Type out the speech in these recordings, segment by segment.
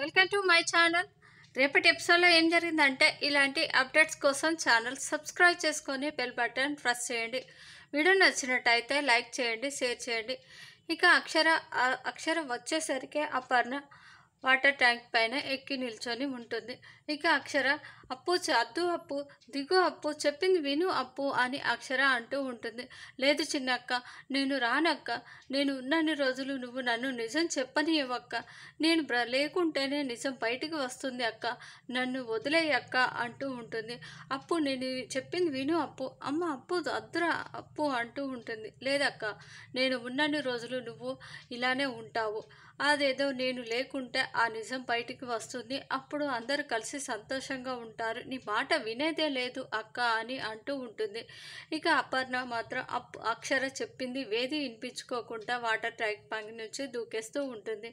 welcome to my channel రేపటి ఎపిసోడ్లో ఏం జరిగిందంటే ఇలాంటి అప్డేట్స్ కోసం ఛానల్ సబ్స్క్రైబ్ చేసుకొని బెల్ బటన్ ప్రెస్ చేయండి వీడియో నచ్చినట్టయితే లైక్ చేయండి షేర్ చేయండి ఇక అక్షర అక్షరం వచ్చేసరికి అపర్ణ వాటర్ ట్యాంక్ పైన ఎక్కి నిల్చొని ఉంటుంది ఇక అక్షర అప్పు అద్దు అప్పు దిగు అప్పు చెప్పింది విను అప్పు అని అక్షర అంటూ ఉంటుంది లేదు చిన్నక్క నేను రానక్క నేను ఉన్నన్ని రోజులు నువ్వు నన్ను నిజం చెప్పనివ్వక్క నేను బ్ర లేకుంటేనే నిజం బయటికి వస్తుంది అక్క నన్ను వదిలేయక్క అంటూ ఉంటుంది అప్పు నేను చెప్పింది విను అప్పు అమ్మ అప్పు అద్దురా అప్పు అంటూ ఉంటుంది లేదక్క నేను ఉన్నన్ని రోజులు నువ్వు ఇలానే ఉంటావు అదేదో నేను లేకుంటే ఆ నిజం బయటికి వస్తుంది అప్పుడు అందరూ కలిసి సంతోషంగా ఉంటారు ఉంటారు నీ మాట వినేదే లేదు అక్క అని అంటూ ఉంటుంది ఇక అపర్ణ మాత్రం అప్ అక్షర చెప్పింది వేది వినిపించుకోకుండా వాటర్ ట్యాంక్ పంగి నుంచి దూకేస్తూ ఉంటుంది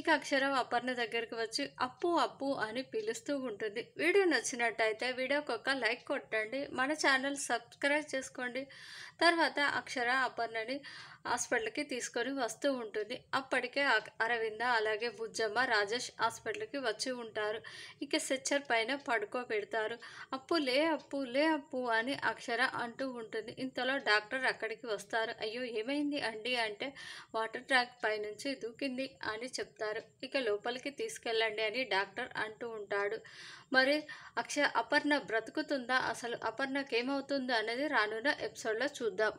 ఇక అక్షర అపర్ణ దగ్గరికి వచ్చి అప్పు అప్పు అని పిలుస్తూ ఉంటుంది వీడియో నచ్చినట్టయితే వీడియోకి ఒక లైక్ కొట్టండి మన ఛానల్ సబ్స్క్రైబ్ చేసుకోండి తర్వాత అక్షర అపర్ణని హాస్పిటల్కి తీసుకొని వస్తూ ఉంటుంది అప్పటికే అరవింద అలాగే బుజ్జమ్మ రాజేష్ హాస్పిటల్కి వచ్చి ఉంటారు ఇక సెచ్చర్ పైన పడుకోబెడతారు అప్పు లే అప్పు లే అప్పు అని అక్షర అంటూ ఉంటుంది ఇంతలో డాక్టర్ అక్కడికి వస్తారు అయ్యో ఏమైంది అండి అంటే వాటర్ ట్యాంక్ పైనుంచి దూకింది అని చెప్తారు ఇక లోపలికి తీసుకెళ్ళండి అని డాక్టర్ అంటూ ఉంటాడు మరి అక్ష అపర్ణ బ్రతుకుతుందా అసలు అపర్ణకేమవుతుందో అనేది రానున్న ఎపిసోడ్లో చూద్దాం